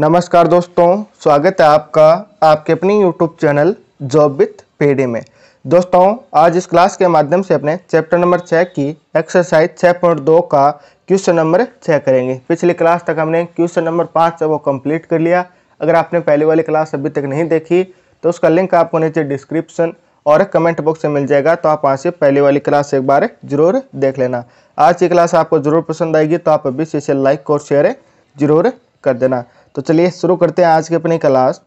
नमस्कार दोस्तों स्वागत है आपका आपके अपने YouTube चैनल जॉब विथ पेडे में दोस्तों आज इस क्लास के माध्यम से अपने चैप्टर नंबर छः की एक्सरसाइज छः पॉइंट दो का क्वेश्चन नंबर छः करेंगे पिछली क्लास तक हमने क्वेश्चन नंबर पाँच वो कंप्लीट कर लिया अगर आपने पहले वाली क्लास अभी तक नहीं देखी तो उसका लिंक आपको नीचे डिस्क्रिप्सन और कमेंट बॉक्स में मिल जाएगा तो आप वहाँ से पहले वाली क्लास एक बार जरूर देख लेना आज की क्लास आपको जरूर पसंद आएगी तो आप अभी से इसे लाइक और शेयर जरूर कर देना तो चलिए शुरू करते हैं आज की अपनी क्लास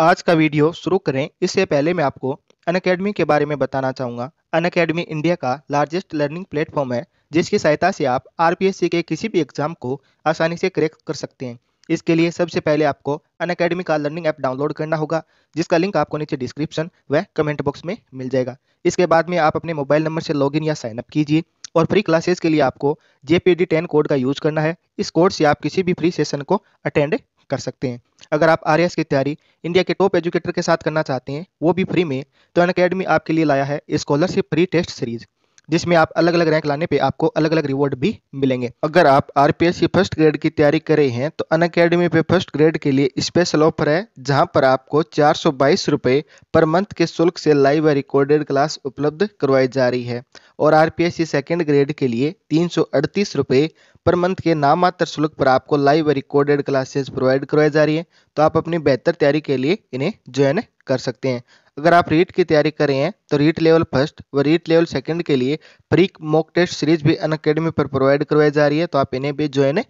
आज का वीडियो शुरू करें इससे पहले मैं आपको अन के बारे में बताना चाहूँगा अन इंडिया का लार्जेस्ट लर्निंग प्लेटफॉर्म है जिसकी सहायता से आप आर के किसी भी एग्जाम को आसानी से क्रैक कर सकते हैं इसके लिए सबसे पहले आपको अन अकेडमी का लर्निंग ऐप डाउनलोड करना होगा जिसका लिंक आपको नीचे डिस्क्रिप्शन व कमेंट बॉक्स में मिल जाएगा इसके बाद में आप अपने मोबाइल नंबर से लॉगिन या साइन अप कीजिए और फ्री क्लासेस के लिए आपको जे टेन कोड का यूज करना है इस कोड से आप किसी भी फ्री सेशन को अटेंड कर सकते हैं अगर आप आर की तैयारी इंडिया के टॉप एजुकेटर के साथ करना चाहते हैं वो भी फ्री में तो अन आपके लिए लाया है स्कॉलरशिप फ्री टेस्ट सीरीज़ जिसमें आप अलग अलग रैंक लाने पे आपको अलग अलग रिवॉर्ड भी मिलेंगे अगर आप आरपीएससी फर्स्ट ग्रेड की तैयारी कर रहे हैं तो अन अकेडमी पे फर्स्ट ग्रेड के लिए स्पेशल ऑफर है जहां पर आपको चार सौ पर मंथ के शुल्क से लाइव रिकॉर्डेड क्लास उपलब्ध करवाई जा रही है और आरपीएससी सेकेंड ग्रेड के लिए तीन रुपए पर मंथ के नामात्र शुल्क पर आपको लाइव रिकॉर्डेड क्लासेस प्रोवाइड करवाई जा रही है तो आप अपनी बेहतर तैयारी के लिए इन्हें ज्वाइन कर सकते हैं अगर आप रीट की तैयारी कर रहे हैं तो रीट लेवल फर्स्ट व रीट लेवल सेकंड के लिए प्री मॉक टेस्ट सीरीज भी अन अकेडमी पर प्रोवाइड करवाई जा रही है तो आप इन्हें भी ज्वाइन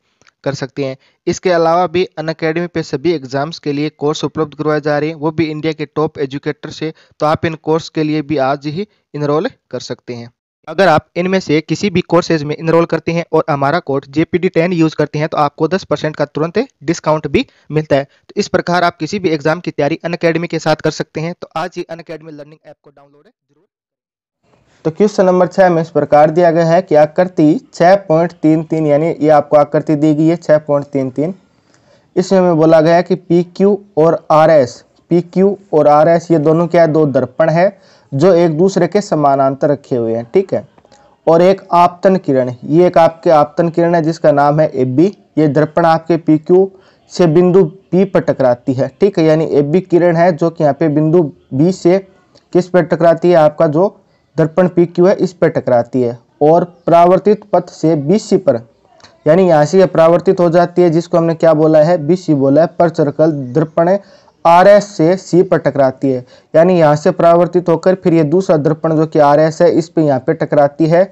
कर सकते हैं इसके अलावा भी अन अकेडमी पर सभी एग्जाम्स के लिए कोर्स उपलब्ध करवाए जा रहे हैं वो भी इंडिया के टॉप एजुकेटर से तो आप इन कोर्स के लिए भी आज ही इनरोल कर सकते हैं अगर आप इनमें से किसी भी कोर्सेज में इनरोल करते हैं और हमारा कोड जेपीडी टेन यूज करते हैं तो आपको 10 परसेंट का तुरंत डिस्काउंट भी मिलता है तो इस प्रकार आप किसी भी एग्जाम की तैयारी अन के साथ कर सकते हैं तो आज ही अन लर्निंग ऐप को डाउनलोड जरूर तो क्वेश्चन नंबर छह में इस प्रकार दिया गया है कि आकृति छह पॉइंट तीन तीन यानी ये आपको आकृति दी गई है छह पॉइंट तीन तीन इसमें हमें बोला गया है कि पी क्यू और आर एस पी क्यू और आर एस ये दोनों क्या है दो दर्पण है जो एक दूसरे के समानांतर रखे हुए हैं ठीक है और एक आपतन किरण ये एक आपके आपतन किरण है जिसका नाम है एबी ये दर्पण आपके पी क्यू से बिंदु बी पर टकराती है ठीक है यानी एबी किरण है जो कि यहाँ पे बिंदु बी से किस पर टकराती है आपका जो दर्पण पी क्यू है इस पर टकराती है और प्रावर्तित पथ से बीसी पर यानी यहाँ से यह प्रावर्तित हो जाती है जिसको हमने क्या बोला है बीसी बोला है परचरकल दर्पण आर एस से सी पर टकराती है यानी यहाँ से परावर्तित होकर फिर ये दूसरा दर्पण जो कि आर एस है इस पे यहाँ पे टकराती है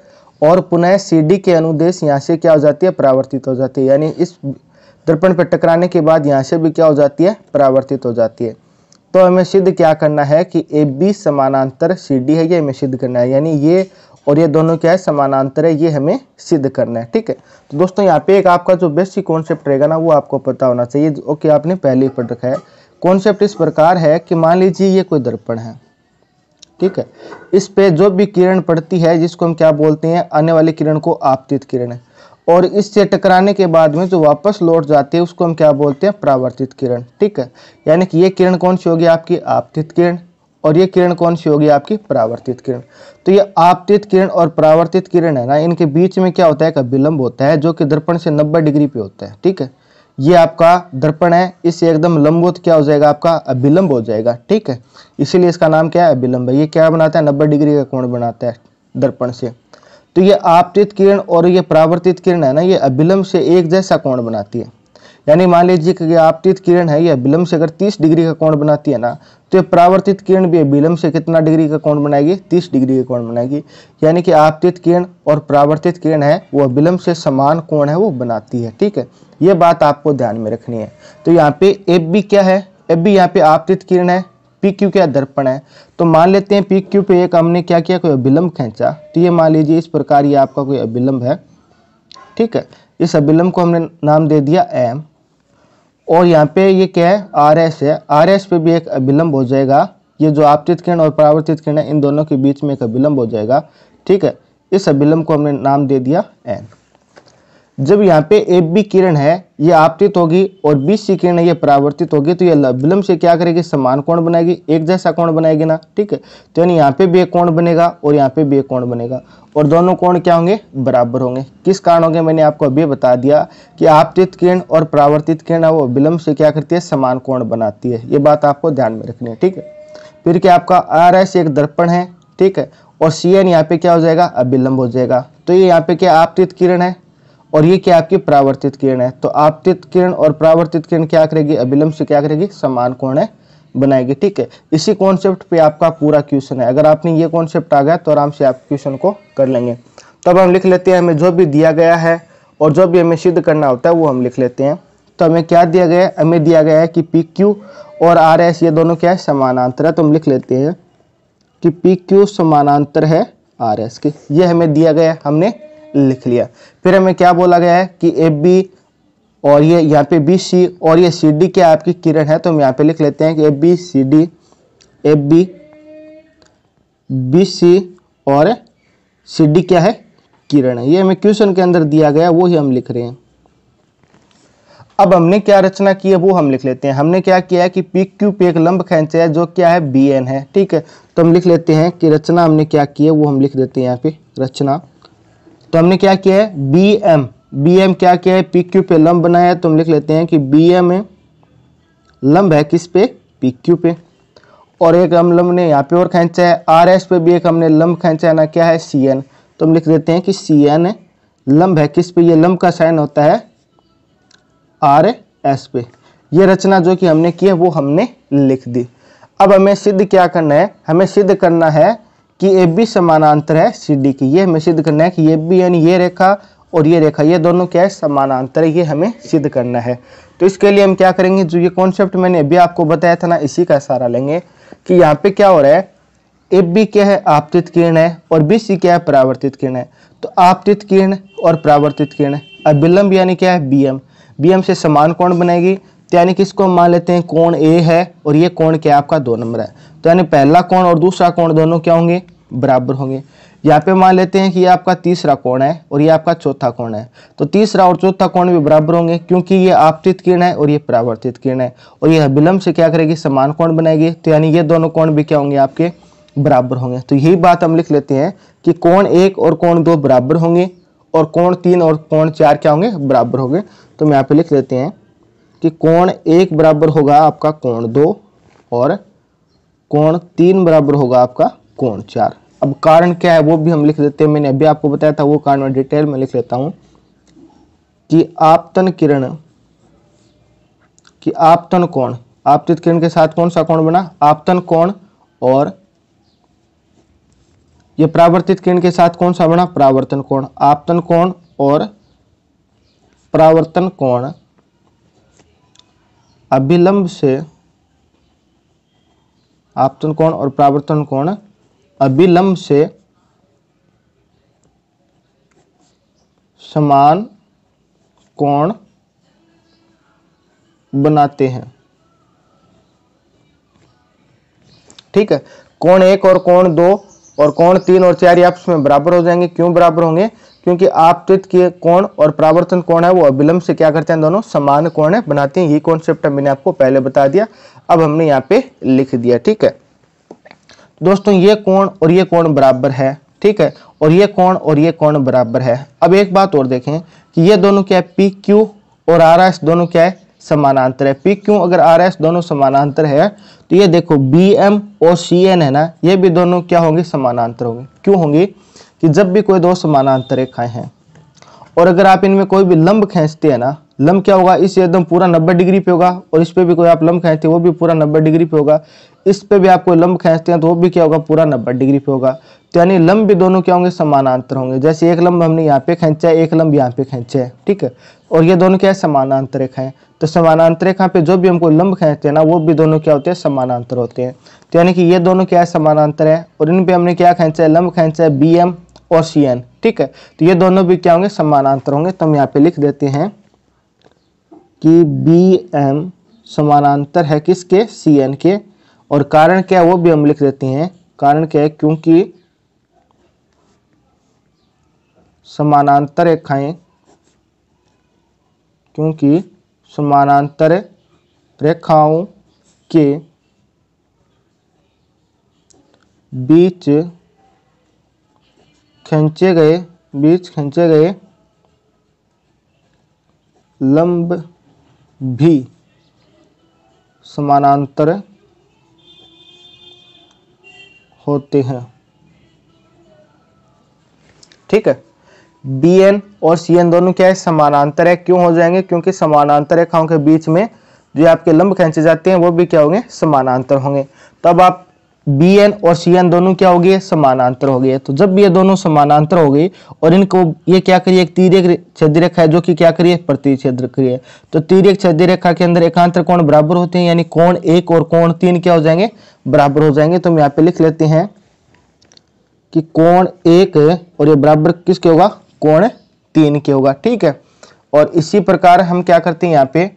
और पुनः सी डी के अनुदेश यहाँ से क्या हो जाती है परावर्तित हो जाती है यानी इस दर्पण पर टकराने के बाद यहाँ से भी क्या हो जाती है परावर्तित हो जाती है तो हमें सिद्ध क्या करना है कि ए बी समानांतर सी डी है ये हमें सिद्ध करना है यानी ये और ये दोनों क्या है समानांतर है ये हमें सिद्ध करना है ठीक है तो दोस्तों यहाँ पे एक आपका जो बेसिक कॉन्सेप्ट रहेगा ना वो आपको पता होना चाहिए ओके आपने पहले ही पढ़ रखा है कॉन्सेप्ट इस प्रकार है कि मान लीजिए ये कोई दर्पण है ठीक है इस पे जो भी किरण पड़ती है जिसको हम क्या बोलते हैं आने वाली किरण को आपतित किरण है और इससे टकराने के बाद में जो वापस लौट जाती है उसको हम क्या बोलते हैं प्रावर्तित किरण ठीक है यानी कि ये किरण कौन सी होगी आपकी आपतित किरण और ये किरण कौन सी होगी आपकी प्रावर्तित किरण तो ये आपतित किरण और प्रावर्तित किरण है ना इनके बीच में क्या होता है का विलंब होता है जो कि दर्पण से नब्बे डिग्री पे होता है ठीक है ये आपका दर्पण है इससे एकदम तो क्या हो जाएगा आपका अभिलंब हो जाएगा ठीक है इसीलिए इसका नाम क्या है अभिलंब है ये क्या बनाता है नब्बे डिग्री का कोण बनाता है दर्पण से तो ये आपतित किरण और ये प्रावर्तित किरण है ना ये अभिलंब से एक जैसा कोण बनाती है यानी मान लीजिए कि आपतित किरण है यह विलंब से अगर 30 डिग्री का कोण बनाती है ना तो यह परावर्तित किरण भी विलम्ब से कितना डिग्री का कोण बनाएगी 30 डिग्री का कोण बनाएगी यानी कि आपतित किरण और परावर्तित किरण है वो विलंब से समान कोण है वो बनाती है ठीक है ये बात आपको ध्यान में रखनी है तो यहाँ पे एफ क्या है एफ यहाँ पे आपतित किरण है पी क्यू क्या दर्पण है तो मान लेते हैं पी क्यू पे एक हमने क्या किया कोई अभिलंब खींचा तो ये मान लीजिए इस प्रकार ये आपका कोई अभिलंब है ठीक है इस अभिलंब को हमने नाम दे दिया एम और यहाँ पे ये क्या है आर एस है आर एस पे भी एक अभिलंब हो जाएगा ये जो आपतित किरण और परावर्तित किरण है इन दोनों के बीच में एक अभिलंब हो जाएगा ठीक है इस अभिलंब को हमने नाम दे दिया एन जब यहाँ पे ए बी किरण है ये आपतित होगी और बी सी किरण है ये परावर्तित होगी तो ये विलंब से क्या करेगी समान कोण बनाएगी एक जैसा कोण बनाएगी ना ठीक है तो यानी यहाँ पे भी एक कोण बनेगा और यहाँ पे भी एक कोण बनेगा और दोनों कोण क्या होंगे बराबर होंगे किस कारण होंगे मैंने आपको अभी बता दिया कि आपतित किरण और परावर्तित किरण है वो विलंब से क्या करती है समान कोण बनाती है ये बात आपको ध्यान में रखनी है ठीक है फिर क्या आपका आर एस एक दर्पण है ठीक है और सी एन यहाँ पे क्या हो जाएगा अभिलंब हो जाएगा तो ये यहाँ पे क्या आपतित किरण है और ये क्या आपकी प्रावर्तित किरण है तो आपतित किरण और प्रावर्तित किरण क्या करेगी अभिलंब से क्या करेगी समान कोण है बनाएगी ठीक है इसी कॉन्सेप्ट पे आपका पूरा क्वेश्चन है अगर आपने ये कॉन्सेप्ट आ गया तो आराम से आप क्वेश्चन को कर लेंगे तब हम लिख लेते हैं हमें जो भी दिया गया है और जो भी हमें सिद्ध करना होता है वो हम लिख लेते हैं तो हमें क्या दिया गया है हमें दिया गया है कि पी क्यू और आर एस ये दोनों क्या है समानांतर है तो हम लिख लेते हैं कि पी क्यू समानांतर है आर एस के ये हमें दिया गया है हमने लिख लिया फिर हमें क्या बोला गया है कि ए बी और ये यहाँ पे बी सी और ये सी डी क्या आपकी किरण है तो हम यहाँ पे लिख लेते हैं कि A B C D A B B C और सी डी क्या है किरण है ये हमें क्वेश्चन के अंदर दिया गया वो ही हम लिख रहे हैं अब हमने क्या रचना की है वो हम लिख लेते हैं हमने क्या किया है कि पी क्यू पे एक लंब खेचा है जो क्या है बी एन है ठीक है तो हम लिख लेते हैं कि रचना हमने क्या की है वो हम लिख देते हैं यहाँ पे रचना तो हमने क्या किया है बी एम बी एम क्या किया है पी क्यू पे लंब बनाया है तो हम लिख लेते हैं कि बी एम है लंब है किस पे पी क्यू पे और एक हम लंब ने यहाँ पे और खींचा है आर एस पे भी एक हमने लंब खींचा है ना क्या है सी एन तो हम लिख देते हैं कि सी एन है लंब है किस पे ये लंब का साइन होता है आर एस पे ये रचना जो कि हमने की है वो हमने लिख दी अब हमें सिद्ध क्या करना है हमें सिद्ध करना है कि ए बी समानांतर है सी डी की ये हमें सिद्ध करना है कि ये बी यानी ये रेखा और ये रेखा ये दोनों क्या है समानांतर है ये हमें सिद्ध करना है तो इसके लिए हम क्या करेंगे जो ये कॉन्सेप्ट मैंने अभी आपको बताया था ना इसी का सहारा लेंगे कि यहाँ पे क्या हो रहा है ए बी क्या है आपतित किरण है और बी सी क्या है परावर्तित किरण है तो आपतित किरण और परावर्तित किरण अभिलंब यानी क्या है बी एम बी एम से समान कोण बनाएगी तो यानी कि इसको हम मान लेते हैं कोण ए है और ये कोण क्या आपका दो नंबर है तो यानी पहला कोण और दूसरा कोण दोनों क्या होंगे बराबर होंगे यहाँ पे मान लेते हैं कि ये आपका तीसरा कोण है और ये आपका चौथा कोण है तो तीसरा और चौथा कोण भी बराबर होंगे क्योंकि ये आपतित किरण है और ये परावर्तित किरण है और ये विलंब से क्या करेगी समान कोण बनाएगी तो यानी ये दोनों कोण भी क्या होंगे आपके बराबर होंगे तो यही बात हम लिख लेते हैं कि कोण एक और कोण दो बराबर होंगे और कोण तीन और कोण चार क्या होंगे बराबर होंगे तो हम यहाँ पे लिख लेते हैं कि कोण एक बराबर होगा आपका कोण दो और कोण तीन बराबर होगा आपका कोण चार अब कारण क्या है वो भी हम लिख देते हैं मैंने अभी आपको बताया था वो कारण मैं डिटेल में लिख लेता हूं कि आपतन किरण कि आपतन कोण आपतित किरण के साथ कौन सा कोण बना आपतन कोण और यह प्रावर्तित किरण के साथ कौन सा बना प्रावर्तन कोण आपतन कोण और प्रावर्तन कोण अभिलंब से आपतन कोण और प्रावर्तन कोण अभिलंब से समान कोण बनाते हैं ठीक है कोण एक और कोण दो और कोण तीन और चार आपस में बराबर हो जाएंगे क्यों बराबर होंगे क्योंकि आपतित के कोण और प्रावर्तन कोण है वो अभिलंब से क्या करते हैं दोनों समान कोण है बनाते हैं ये कॉन्सेप्ट मैंने आपको पहले बता दिया अब हमने यहाँ पे लिख दिया ठीक है दोस्तों ये कोण और ये कोण बराबर है ठीक है और ये कोण और ये कोण बराबर है अब एक बात और देखें कि ये दोनों क्या है पी क्यू और आर एस दोनों क्या है समानांतर है पी क्यू अगर आर एस दोनों समानांतर है तो ये देखो बी एम और सी एन है ना ये भी दोनों क्या होंगे समानांतर होंगे क्यों होंगे कि जब भी कोई दो समानांतर रेखाएं हैं और अगर आप इनमें कोई भी लंब खींचते हैं ना लम क्या होगा इस एकदम पूरा नब्बे डिग्री पे होगा और इस पर भी कोई आप लम खेचते हैं वो भी पूरा नब्बे डिग्री पे होगा इस पर भी आप कोई लम खेचते हैं तो वो भी क्या होगा पूरा नब्बे डिग्री पे होगा तो यानी लम भी दोनों क्या होंगे समानांतर होंगे जैसे एक लम्ब हमने यहाँ पे खेचा है एक लम्ब यहाँ पे खेचा है ठीक है और ये दोनों क्या है समानांतर रेखा है तो समानांतर रेखा पे जो भी हमको लंब खेचते हैं ना वो भी दोनों क्या होते हैं समानांतर होते हैं तो यानी कि ये दोनों क्या है समानांतर है और इन पे हमने क्या खेचा है लंब खेचा है बी और सी ठीक है तो ये दोनों भी क्या होंगे समानांतर होंगे तो हम यहाँ पे लिख देते हैं कि बी एम समानांतर है किसके सी एन के और कारण क्या है वो भी हम लिख देते हैं कारण क्या है क्योंकि समानांतर रेखाएं क्योंकि समानांतर रेखाओं के बीच खींचे गए बीच खींचे गए लंब भी समानांतर होते हैं ठीक है बी एन और सी एन दोनों क्या है समानांतर है क्यों हो जाएंगे क्योंकि समानांतर रेखाओं के बीच में जो आपके लंब खेचे जाते हैं वो भी क्या होंगे समानांतर होंगे तब आप बी एन और सी एन दोनों क्या हो गए समानांतर हो गए तो जब ये दोनों समानांतर हो गए और इनको ये क्या करिए एक तीर्य छेद रेखा है जो कि क्या करिए प्रतिच्छेद करिए तो तीर्य छेद रेखा के अंदर एकांतर कोण बराबर होते हैं यानी कोण एक और कोण तीन क्या हो जाएंगे बराबर हो जाएंगे तो हम यहाँ पे लिख लेते हैं कि कोण एक और ये बराबर किसके होगा कोण तीन के होगा ठीक है और इसी प्रकार हम क्या करते हैं यहाँ पे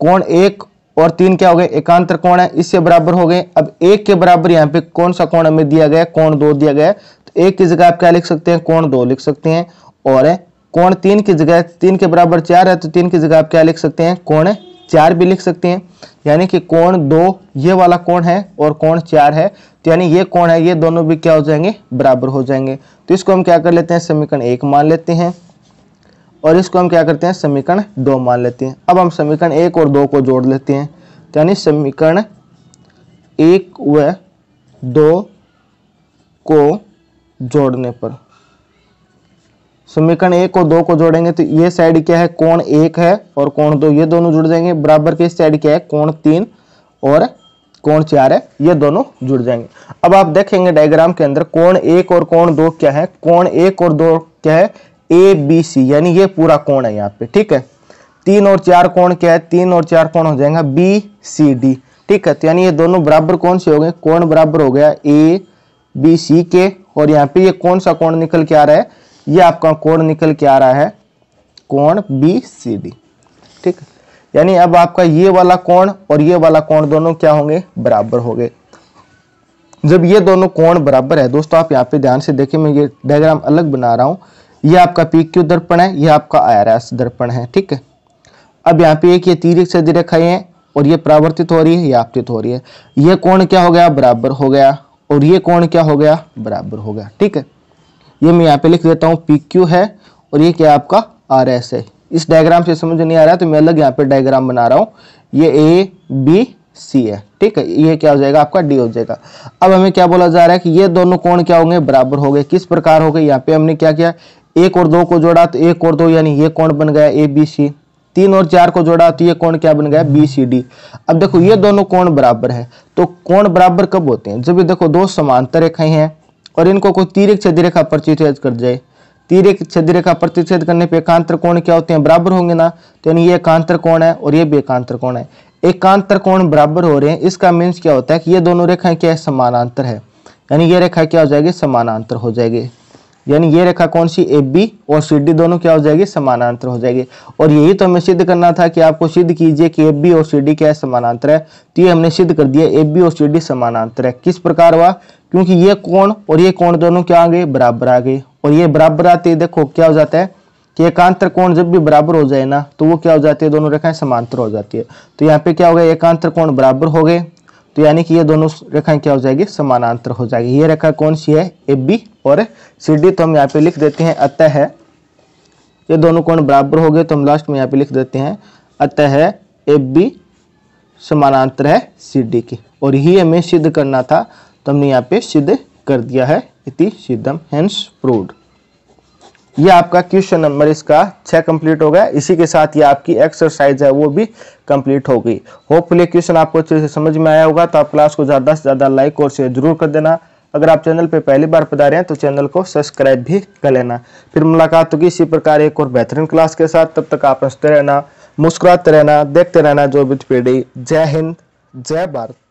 कोण एक और तीन क्या हो गए एकांतर कोण है इससे बराबर हो गए अब एक के बराबर यहाँ पे कौन सा कोण हमें दिया गया कोण दो दिया गया है तो एक की जगह आप क्या लिख सकते हैं कोण दो लिख सकते हैं और कोण तीन की जगह तीन के बराबर चार है तो तीन की जगह आप क्या लिख सकते हैं कोण चार भी लिख सकते हैं यानी कि कोण दो ये वाला कोण है और कोण चार है तो यानी ये कोण है ये दोनों भी क्या हो जाएंगे बराबर हो जाएंगे तो इसको हम क्या कर लेते हैं समीकरण एक मान लेते हैं और इसको हम क्या करते हैं समीकरण दो मान लेते हैं अब हम समीकरण एक और दो को जोड़ लेते हैं यानी समीकरण एक व दो को जोड़ने पर समीकरण एक और दो को जोड़ेंगे तो ये साइड क्या है कोण एक है और कोण दो ये दोनों जुड़ जाएंगे बराबर के इस साइड क्या है कोण तीन और कोण चार है ये दोनों जुड़ जाएंगे अब आप देखेंगे डायग्राम के अंदर कोण एक और कोण दो क्या है कोण एक और दो क्या है ए बी सी यानी ये पूरा कोण है यहाँ पे ठीक है तीन और चार कोण क्या है तीन और चार कोण हो जाएगा बी सी डी ठीक है तो यानी ये दोनों बराबर कौन से हो गए कोण बराबर हो गया ए बी सी के और यहाँ पे ये कौन सा कोण निकल के आ रहा है ये आपका कोण निकल के आ रहा है कोण बी सी डी ठीक है यानी अब आपका ये वाला कोण और ये वाला कोण दोनों क्या होंगे बराबर हो गए जब ये दोनों कोण बराबर है दोस्तों आप यहाँ पे ध्यान से देखें मैं ये डायग्राम अलग बना रहा हूँ ये आपका पी क्यू दर्पण है यह आपका आर एस दर्पण है ठीक है अब यहाँ पे एक ये तीरिक से दिरक है और ये प्रावर्तित हो रही है या आपतित हो रही है ये कोण क्या हो गया बराबर हो गया और ये कोण क्या हो गया बराबर हो गया ठीक है ये मैं यहाँ पे लिख देता हूँ पी क्यू है और ये क्या आपका आर एस है इस डायग्राम से समझ नहीं आ रहा है तो मैं अलग यहाँ पे डायग्राम बना रहा हूँ ये ए बी सी है ठीक है ये क्या हो जाएगा आपका डी हो जाएगा अब हमें क्या बोला जा रहा है कि ये दोनों कोण क्या होंगे बराबर हो गए किस प्रकार हो गए यहाँ पे हमने क्या किया एक और दो को जोड़ा तो एक और दो यानी ये कोण बन गया ए बी सी तीन और चार को जोड़ा तो ये कोण क्या बन गया बी सी डी अब देखो ये दोनों कोण बराबर है तो कोण बराबर कब होते हैं जब ये देखो दो समांतर रेखाएं हैं और इनको कोई तीरिक छदी रेखा प्रतिच्छेद कर जाए तीरिक छदी रेखा प्रतिच्छेद करने पर एकांतर कोण क्या होते हैं बराबर होंगे ना तो यानी ये एकांतर कोण है और ये भी एकांतर कोण है एकांतर कोण बराबर हो रहे हैं इसका मीन्स क्या होता है कि ये दोनों रेखाएं क्या है समानांतर है यानी ये रेखा क्या हो जाएगी समानांतर हो जाएगी यानी ये रेखा कौन सी ए बी और सी डी दोनों क्या हो जाएगी समानांतर हो जाएगी और यही तो हमें सिद्ध करना था कि आपको सिद्ध कीजिए कि ए बी और सी डी क्या है समानांतर है तो ये हमने सिद्ध कर दिया ए बी और सी डी समानांतर है किस प्रकार हुआ क्योंकि ये कोण और ये कोण दोनों क्या आ गए बराबर आ गए और ये बराबर आते देखो क्या हो जाता है कि एकांतर कोण जब भी बराबर हो जाए ना तो वो क्या हो जाती है दोनों रेखाएं समांतर हो जाती है तो यहाँ पे क्या हो गया एकांतर कोण बराबर हो गए तो यानी कि ये दोनों रेखाएं क्या हो जाएगी समानांतर हो जाएगी ये रेखा कौन सी है ए बी और सी डी तो हम यहाँ पे लिख देते हैं अतः है ये दोनों कोण बराबर हो गए तो हम लास्ट में यहाँ पे लिख देते हैं अतः है ए बी समानांतर है सी डी की और ही हमें सिद्ध करना था तो हमने यहाँ पे सिद्ध कर दिया है इति सिद्धम हैंस प्रूव्ड ये आपका क्वेश्चन नंबर इसका छः कंप्लीट हो गया इसी के साथ ये आपकी एक्सरसाइज है वो भी कंप्लीट हो गई होपफुली क्वेश्चन आपको अच्छे से समझ में आया होगा तो आप क्लास को ज़्यादा से ज़्यादा लाइक और शेयर जरूर कर देना अगर आप चैनल पर पहली बार पधारे हैं तो चैनल को सब्सक्राइब भी कर लेना फिर मुलाकात होगी इसी प्रकार एक और बेहतरीन क्लास के साथ तब तक आप हंसते रहना मुस्कुराते रहना देखते रहना जो बिच पीढ़ी जय हिंद जय भारत